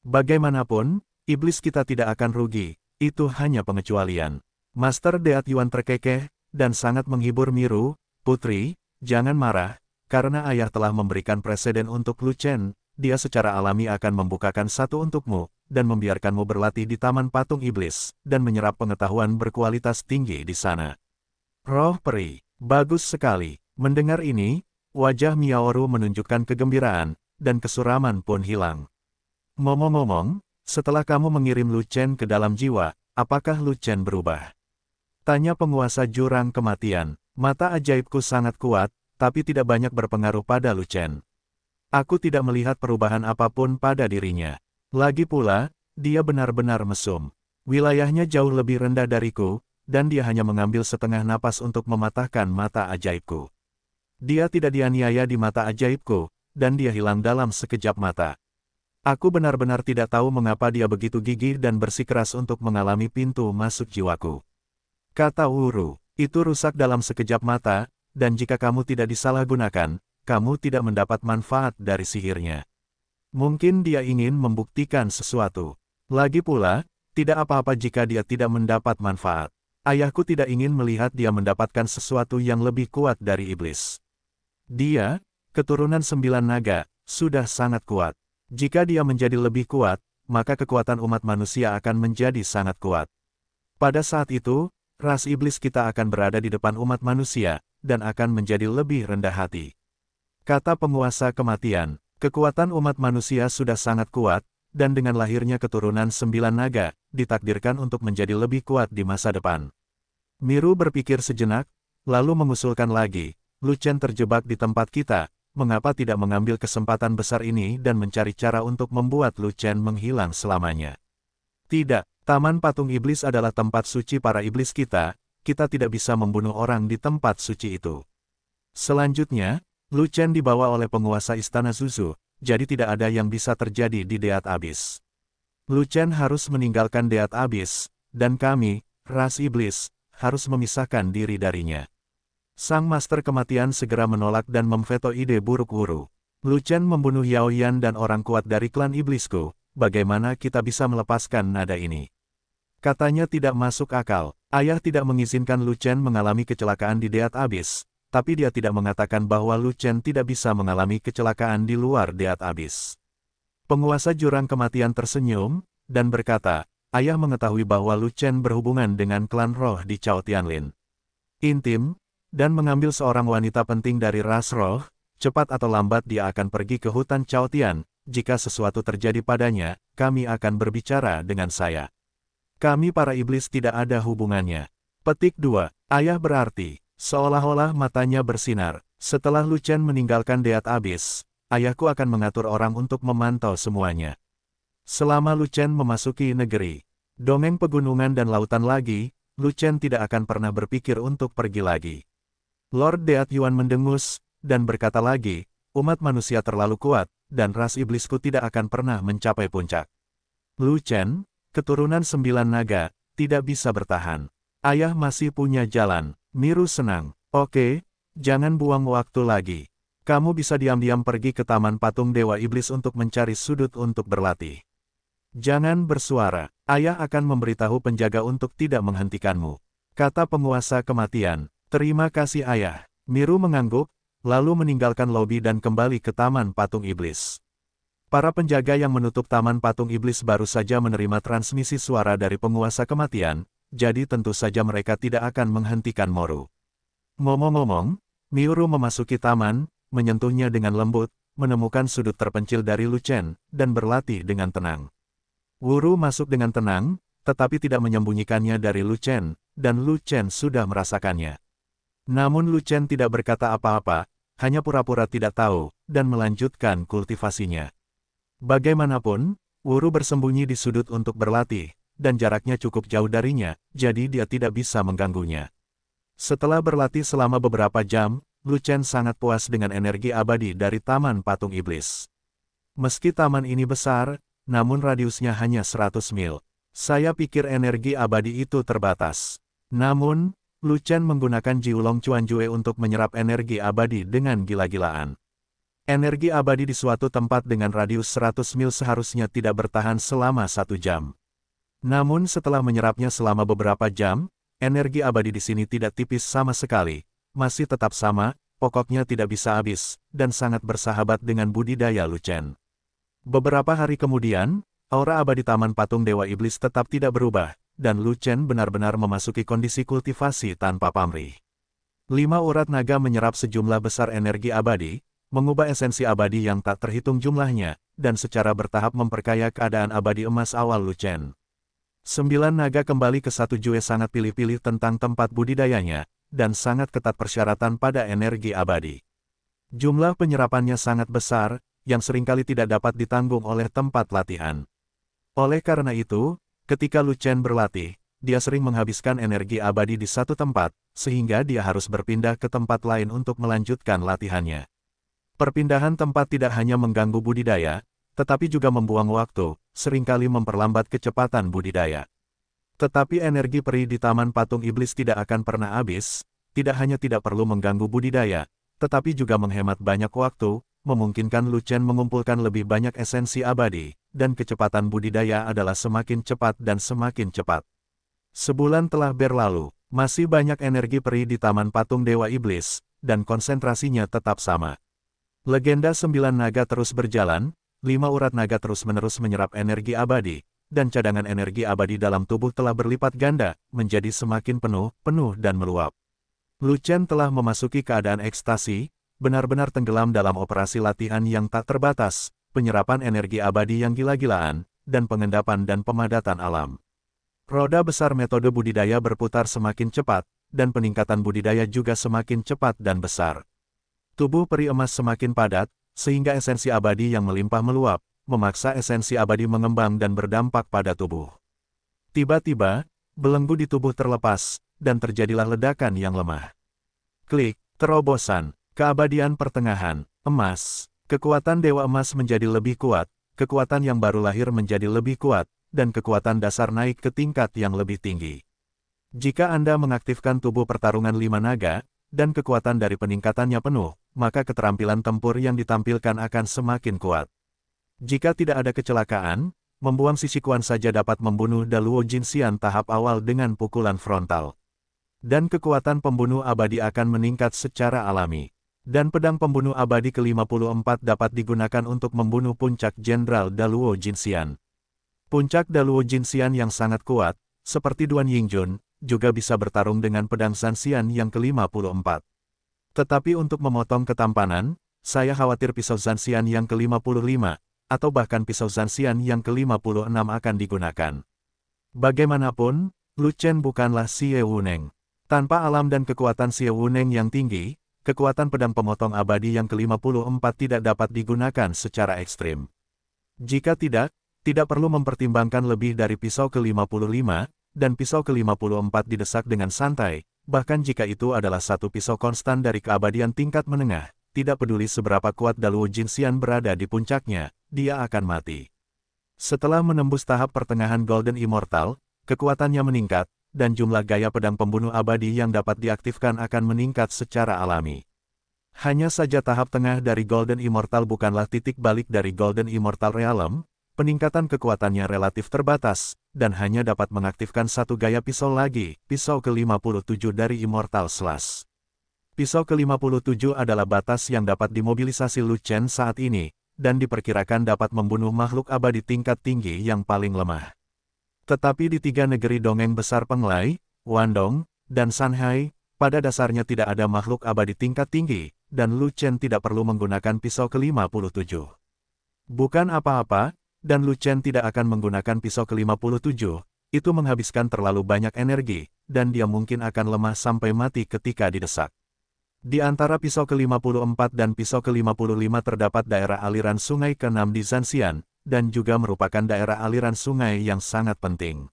S1: Bagaimanapun, iblis kita tidak akan rugi, itu hanya pengecualian. Master Deat Yuan terkekeh, dan sangat menghibur Miru, Putri, jangan marah, karena ayah telah memberikan presiden untuk Lu Chen, dia secara alami akan membukakan satu untukmu, dan membiarkanmu berlatih di Taman Patung Iblis, dan menyerap pengetahuan berkualitas tinggi di sana. Roh peri, bagus sekali. Mendengar ini, wajah Miaoru menunjukkan kegembiraan, dan kesuraman pun hilang. Ngomong-ngomong, setelah kamu mengirim Lu Chen ke dalam jiwa, apakah Lu Chen berubah? Tanya penguasa jurang kematian, mata ajaibku sangat kuat, tapi tidak banyak berpengaruh pada Lu Chen. Aku tidak melihat perubahan apapun pada dirinya. Lagi pula, dia benar-benar mesum. Wilayahnya jauh lebih rendah dariku, dan dia hanya mengambil setengah napas untuk mematahkan mata ajaibku. Dia tidak dianiaya di mata ajaibku, dan dia hilang dalam sekejap mata. Aku benar-benar tidak tahu mengapa dia begitu gigih dan bersikeras untuk mengalami pintu masuk jiwaku. Kata Wuru, itu rusak dalam sekejap mata, dan jika kamu tidak disalahgunakan, kamu tidak mendapat manfaat dari sihirnya. Mungkin dia ingin membuktikan sesuatu. Lagi pula, tidak apa-apa jika dia tidak mendapat manfaat. Ayahku tidak ingin melihat dia mendapatkan sesuatu yang lebih kuat dari iblis. Dia, keturunan sembilan naga, sudah sangat kuat. Jika dia menjadi lebih kuat, maka kekuatan umat manusia akan menjadi sangat kuat. Pada saat itu, ras iblis kita akan berada di depan umat manusia, dan akan menjadi lebih rendah hati. Kata penguasa kematian, kekuatan umat manusia sudah sangat kuat, dan dengan lahirnya keturunan sembilan naga, ditakdirkan untuk menjadi lebih kuat di masa depan. Miru berpikir sejenak, lalu mengusulkan lagi, Lucen terjebak di tempat kita, mengapa tidak mengambil kesempatan besar ini dan mencari cara untuk membuat Lu Chen menghilang selamanya? Tidak, Taman Patung Iblis adalah tempat suci para iblis kita, kita tidak bisa membunuh orang di tempat suci itu. Selanjutnya, Lu Chen dibawa oleh penguasa istana Zuzu, jadi tidak ada yang bisa terjadi di Deat Abis. Lu Chen harus meninggalkan Deat Abis, dan kami, ras iblis, harus memisahkan diri darinya. Sang Master Kematian segera menolak dan memveto ide buruk Wuru. Lu membunuh Yao Yan dan orang kuat dari klan iblisku, bagaimana kita bisa melepaskan nada ini? Katanya tidak masuk akal, ayah tidak mengizinkan Lu mengalami kecelakaan di Deat Abyss, tapi dia tidak mengatakan bahwa Lu tidak bisa mengalami kecelakaan di luar Deat Abyss. Penguasa jurang kematian tersenyum, dan berkata, ayah mengetahui bahwa Lu berhubungan dengan klan roh di Chao Tianlin. Intim, dan mengambil seorang wanita penting dari ras roh, cepat atau lambat dia akan pergi ke hutan Tian. jika sesuatu terjadi padanya, kami akan berbicara dengan saya. Kami para iblis tidak ada hubungannya. Petik 2. Ayah berarti, seolah-olah matanya bersinar, setelah Lucian meninggalkan Deat Abis, ayahku akan mengatur orang untuk memantau semuanya. Selama Lucian memasuki negeri, dongeng pegunungan dan lautan lagi, Lucian tidak akan pernah berpikir untuk pergi lagi. Lord Deat Yuan mendengus, dan berkata lagi, umat manusia terlalu kuat, dan ras iblisku tidak akan pernah mencapai puncak. Lu Chen, keturunan sembilan naga, tidak bisa bertahan. Ayah masih punya jalan, Miru senang. Oke, jangan buang waktu lagi. Kamu bisa diam-diam pergi ke Taman Patung Dewa Iblis untuk mencari sudut untuk berlatih. Jangan bersuara, ayah akan memberitahu penjaga untuk tidak menghentikanmu. Kata penguasa kematian, Terima kasih ayah. Miru mengangguk, lalu meninggalkan lobi dan kembali ke Taman Patung Iblis. Para penjaga yang menutup Taman Patung Iblis baru saja menerima transmisi suara dari penguasa kematian, jadi tentu saja mereka tidak akan menghentikan Moru. Ngomong-ngomong, Miru memasuki taman, menyentuhnya dengan lembut, menemukan sudut terpencil dari Lucen, dan berlatih dengan tenang. Wuru masuk dengan tenang, tetapi tidak menyembunyikannya dari Lucen, dan Lucen sudah merasakannya. Namun Lucen tidak berkata apa-apa, hanya pura-pura tidak tahu, dan melanjutkan kultivasinya. Bagaimanapun, Wuru bersembunyi di sudut untuk berlatih, dan jaraknya cukup jauh darinya, jadi dia tidak bisa mengganggunya. Setelah berlatih selama beberapa jam, Lucen sangat puas dengan energi abadi dari Taman Patung Iblis. Meski taman ini besar, namun radiusnya hanya 100 mil. Saya pikir energi abadi itu terbatas. Namun, Lu Chen menggunakan Jiulong Jue untuk menyerap energi abadi dengan gila-gilaan. Energi abadi di suatu tempat dengan radius 100 mil seharusnya tidak bertahan selama satu jam. Namun setelah menyerapnya selama beberapa jam, energi abadi di sini tidak tipis sama sekali, masih tetap sama, pokoknya tidak bisa habis, dan sangat bersahabat dengan budidaya Luchen. Beberapa hari kemudian, aura abadi Taman Patung Dewa Iblis tetap tidak berubah, dan Lu Chen benar-benar memasuki kondisi kultivasi tanpa pamrih. Lima urat naga menyerap sejumlah besar energi abadi, mengubah esensi abadi yang tak terhitung jumlahnya, dan secara bertahap memperkaya keadaan abadi emas awal Lu Chen. Sembilan naga kembali ke satu Jue sangat pilih-pilih tentang tempat budidayanya, dan sangat ketat persyaratan pada energi abadi. Jumlah penyerapannya sangat besar, yang seringkali tidak dapat ditanggung oleh tempat latihan. Oleh karena itu, Ketika Lu Chen berlatih, dia sering menghabiskan energi abadi di satu tempat, sehingga dia harus berpindah ke tempat lain untuk melanjutkan latihannya. Perpindahan tempat tidak hanya mengganggu budidaya, tetapi juga membuang waktu, seringkali memperlambat kecepatan budidaya. Tetapi energi peri di Taman Patung Iblis tidak akan pernah habis, tidak hanya tidak perlu mengganggu budidaya, tetapi juga menghemat banyak waktu, memungkinkan Lu Chen mengumpulkan lebih banyak esensi abadi, dan kecepatan budidaya adalah semakin cepat dan semakin cepat. Sebulan telah berlalu, masih banyak energi peri di Taman Patung Dewa Iblis, dan konsentrasinya tetap sama. Legenda sembilan naga terus berjalan, lima urat naga terus-menerus menyerap energi abadi, dan cadangan energi abadi dalam tubuh telah berlipat ganda, menjadi semakin penuh, penuh dan meluap. Lucen telah memasuki keadaan ekstasi, benar-benar tenggelam dalam operasi latihan yang tak terbatas, penyerapan energi abadi yang gila-gilaan, dan pengendapan dan pemadatan alam. Roda besar metode budidaya berputar semakin cepat, dan peningkatan budidaya juga semakin cepat dan besar. Tubuh peri emas semakin padat, sehingga esensi abadi yang melimpah meluap, memaksa esensi abadi mengembang dan berdampak pada tubuh. Tiba-tiba, belenggu di tubuh terlepas, dan terjadilah ledakan yang lemah. Klik, terobosan, keabadian pertengahan, emas. Kekuatan Dewa Emas menjadi lebih kuat, kekuatan yang baru lahir menjadi lebih kuat, dan kekuatan dasar naik ke tingkat yang lebih tinggi. Jika Anda mengaktifkan tubuh pertarungan lima naga, dan kekuatan dari peningkatannya penuh, maka keterampilan tempur yang ditampilkan akan semakin kuat. Jika tidak ada kecelakaan, membuang sisi kuan saja dapat membunuh Daluo Jinxian tahap awal dengan pukulan frontal. Dan kekuatan pembunuh abadi akan meningkat secara alami dan pedang pembunuh abadi ke-54 dapat digunakan untuk membunuh puncak Jenderal Daluo Jinxian. Puncak Daluo Jinxian yang sangat kuat, seperti Duan Yingjun, juga bisa bertarung dengan pedang Zanxian yang ke-54. Tetapi untuk memotong ketampanan, saya khawatir pisau Zanxian yang ke-55, atau bahkan pisau Zanxian yang ke-56 akan digunakan. Bagaimanapun, Lu Chen bukanlah Xie Wuneng. Tanpa alam dan kekuatan Xie Wuneng yang tinggi, kekuatan pedang pemotong abadi yang ke-54 tidak dapat digunakan secara ekstrim. Jika tidak, tidak perlu mempertimbangkan lebih dari pisau ke-55, dan pisau ke-54 didesak dengan santai, bahkan jika itu adalah satu pisau konstan dari keabadian tingkat menengah, tidak peduli seberapa kuat Daluo Jinxian berada di puncaknya, dia akan mati. Setelah menembus tahap pertengahan Golden Immortal, kekuatannya meningkat, dan jumlah gaya pedang pembunuh abadi yang dapat diaktifkan akan meningkat secara alami. Hanya saja tahap tengah dari Golden Immortal bukanlah titik balik dari Golden Immortal Realm, peningkatan kekuatannya relatif terbatas, dan hanya dapat mengaktifkan satu gaya pisau lagi, pisau ke-57 dari Immortal Slash. Pisau ke-57 adalah batas yang dapat dimobilisasi Lu saat ini, dan diperkirakan dapat membunuh makhluk abadi tingkat tinggi yang paling lemah. Tetapi di tiga negeri dongeng besar Penglai, Wandong, dan Shanghai, pada dasarnya tidak ada makhluk abadi tingkat tinggi, dan Lu Chen tidak perlu menggunakan pisau ke-57. Bukan apa-apa, dan Lu Chen tidak akan menggunakan pisau ke-57, itu menghabiskan terlalu banyak energi, dan dia mungkin akan lemah sampai mati ketika didesak. Di antara pisau ke-54 dan pisau ke-55 terdapat daerah aliran sungai ke-6 di Zansian dan juga merupakan daerah aliran sungai yang sangat penting.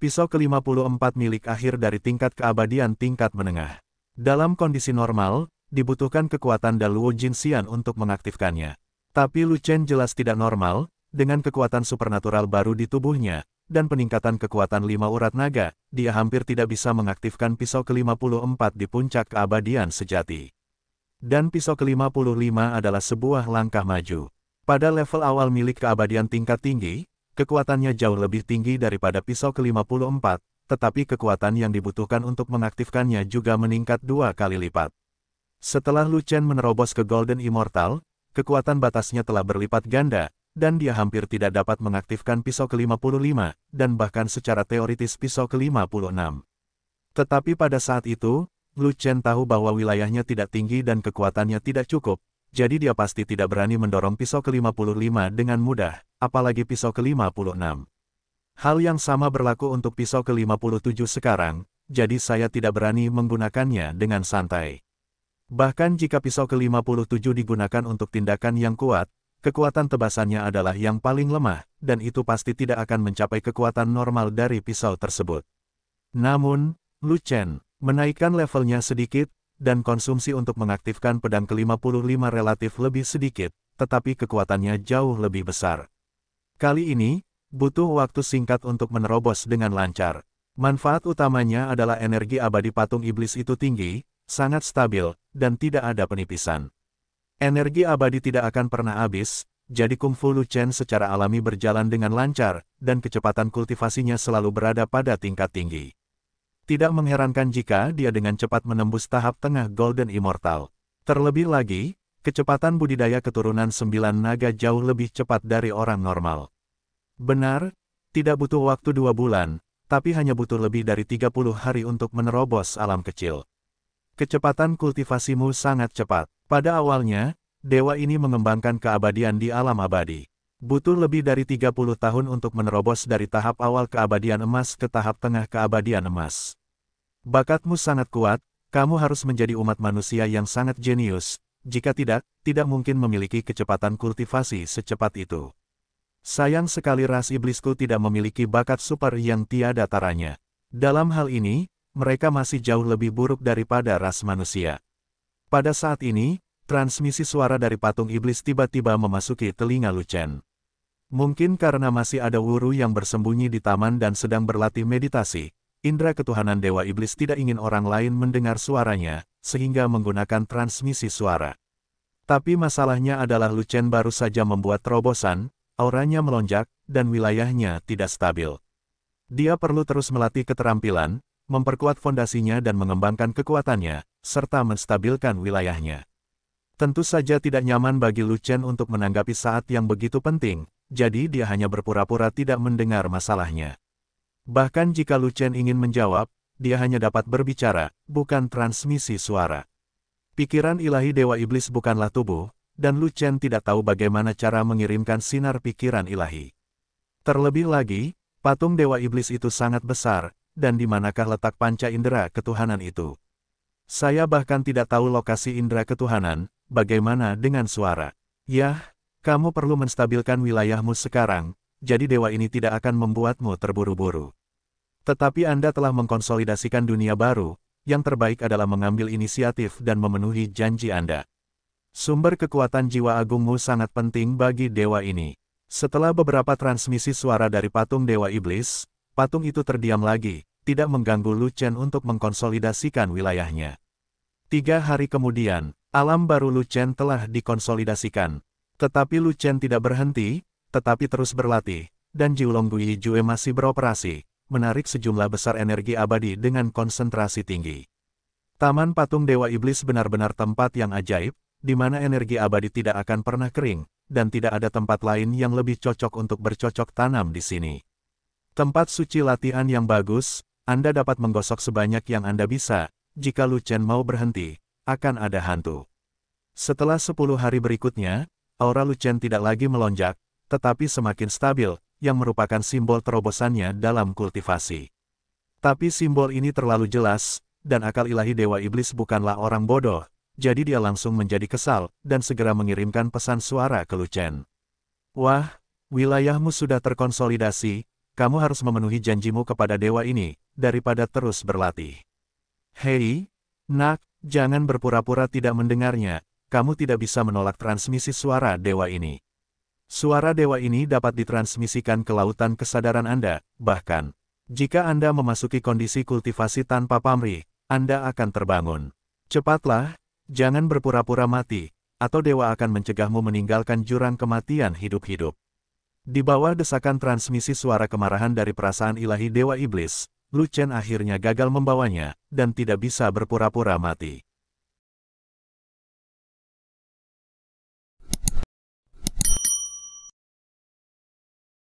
S1: Pisau ke-54 milik akhir dari tingkat keabadian tingkat menengah. Dalam kondisi normal, dibutuhkan kekuatan Daluo Jinxian untuk mengaktifkannya. Tapi Lu Chen jelas tidak normal, dengan kekuatan supernatural baru di tubuhnya, dan peningkatan kekuatan lima urat naga, dia hampir tidak bisa mengaktifkan pisau ke-54 di puncak keabadian sejati. Dan pisau ke-55 adalah sebuah langkah maju. Pada level awal milik keabadian tingkat tinggi, kekuatannya jauh lebih tinggi daripada pisau ke-54, tetapi kekuatan yang dibutuhkan untuk mengaktifkannya juga meningkat dua kali lipat. Setelah Lu Chen menerobos ke Golden Immortal, kekuatan batasnya telah berlipat ganda, dan dia hampir tidak dapat mengaktifkan pisau ke-55, dan bahkan secara teoritis pisau ke-56. Tetapi pada saat itu, Lu Chen tahu bahwa wilayahnya tidak tinggi dan kekuatannya tidak cukup, jadi dia pasti tidak berani mendorong pisau ke-55 dengan mudah, apalagi pisau ke-56. Hal yang sama berlaku untuk pisau ke-57 sekarang, jadi saya tidak berani menggunakannya dengan santai. Bahkan jika pisau ke-57 digunakan untuk tindakan yang kuat, kekuatan tebasannya adalah yang paling lemah, dan itu pasti tidak akan mencapai kekuatan normal dari pisau tersebut. Namun, Lu Chen menaikkan levelnya sedikit, dan konsumsi untuk mengaktifkan pedang ke-55 relatif lebih sedikit, tetapi kekuatannya jauh lebih besar. Kali ini, butuh waktu singkat untuk menerobos dengan lancar. Manfaat utamanya adalah energi abadi patung iblis itu tinggi, sangat stabil, dan tidak ada penipisan. Energi abadi tidak akan pernah habis, jadi Kung Fu Lu secara alami berjalan dengan lancar, dan kecepatan kultivasinya selalu berada pada tingkat tinggi. Tidak mengherankan jika dia dengan cepat menembus tahap tengah Golden Immortal. Terlebih lagi, kecepatan budidaya keturunan sembilan naga jauh lebih cepat dari orang normal. Benar, tidak butuh waktu dua bulan, tapi hanya butuh lebih dari 30 hari untuk menerobos alam kecil. Kecepatan kultivasimu sangat cepat. Pada awalnya, dewa ini mengembangkan keabadian di alam abadi. Butuh lebih dari 30 tahun untuk menerobos dari tahap awal keabadian emas ke tahap tengah keabadian emas. Bakatmu sangat kuat, kamu harus menjadi umat manusia yang sangat jenius, jika tidak, tidak mungkin memiliki kecepatan kultivasi secepat itu. Sayang sekali ras iblisku tidak memiliki bakat super yang tiada taranya. Dalam hal ini, mereka masih jauh lebih buruk daripada ras manusia. Pada saat ini, transmisi suara dari patung iblis tiba-tiba memasuki telinga Lucen. Mungkin karena masih ada wuru yang bersembunyi di taman dan sedang berlatih meditasi, Indra ketuhanan Dewa Iblis tidak ingin orang lain mendengar suaranya, sehingga menggunakan transmisi suara. Tapi masalahnya adalah Lucen baru saja membuat terobosan, auranya melonjak, dan wilayahnya tidak stabil. Dia perlu terus melatih keterampilan, memperkuat fondasinya dan mengembangkan kekuatannya, serta menstabilkan wilayahnya. Tentu saja tidak nyaman bagi Lucen untuk menanggapi saat yang begitu penting, jadi dia hanya berpura-pura tidak mendengar masalahnya. Bahkan jika Lu Chen ingin menjawab, dia hanya dapat berbicara, bukan transmisi suara. Pikiran ilahi Dewa Iblis bukanlah tubuh, dan Lu Chen tidak tahu bagaimana cara mengirimkan sinar pikiran ilahi. Terlebih lagi, patung Dewa Iblis itu sangat besar, dan di manakah letak panca indera ketuhanan itu? Saya bahkan tidak tahu lokasi indera ketuhanan, bagaimana dengan suara? Yah, kamu perlu menstabilkan wilayahmu sekarang, jadi dewa ini tidak akan membuatmu terburu-buru. Tetapi Anda telah mengkonsolidasikan dunia baru, yang terbaik adalah mengambil inisiatif dan memenuhi janji Anda. Sumber kekuatan jiwa agungmu sangat penting bagi dewa ini. Setelah beberapa transmisi suara dari patung Dewa Iblis, patung itu terdiam lagi, tidak mengganggu Lu Chen untuk mengkonsolidasikan wilayahnya. Tiga hari kemudian, alam baru Lu Chen telah dikonsolidasikan. Tetapi Lu Chen tidak berhenti, tetapi terus berlatih, dan Jiulong Gui Jue masih beroperasi, menarik sejumlah besar energi abadi dengan konsentrasi tinggi. Taman Patung Dewa Iblis benar-benar tempat yang ajaib, di mana energi abadi tidak akan pernah kering, dan tidak ada tempat lain yang lebih cocok untuk bercocok tanam di sini. Tempat suci latihan yang bagus, Anda dapat menggosok sebanyak yang Anda bisa, jika Lu Chen mau berhenti, akan ada hantu. Setelah 10 hari berikutnya, aura Lu Chen tidak lagi melonjak, tetapi semakin stabil, yang merupakan simbol terobosannya dalam kultivasi. Tapi simbol ini terlalu jelas, dan akal ilahi Dewa Iblis bukanlah orang bodoh, jadi dia langsung menjadi kesal, dan segera mengirimkan pesan suara ke Lucen. Wah, wilayahmu sudah terkonsolidasi, kamu harus memenuhi janjimu kepada dewa ini, daripada terus berlatih. Hei, nak, jangan berpura-pura tidak mendengarnya, kamu tidak bisa menolak transmisi suara dewa ini. Suara dewa ini dapat ditransmisikan ke lautan kesadaran Anda, bahkan jika Anda memasuki kondisi kultivasi tanpa pamrih, Anda akan terbangun. Cepatlah, jangan berpura-pura mati, atau dewa akan mencegahmu meninggalkan jurang kematian hidup-hidup. Di bawah desakan transmisi suara kemarahan dari perasaan ilahi Dewa Iblis, Lucen akhirnya gagal membawanya, dan tidak bisa berpura-pura mati.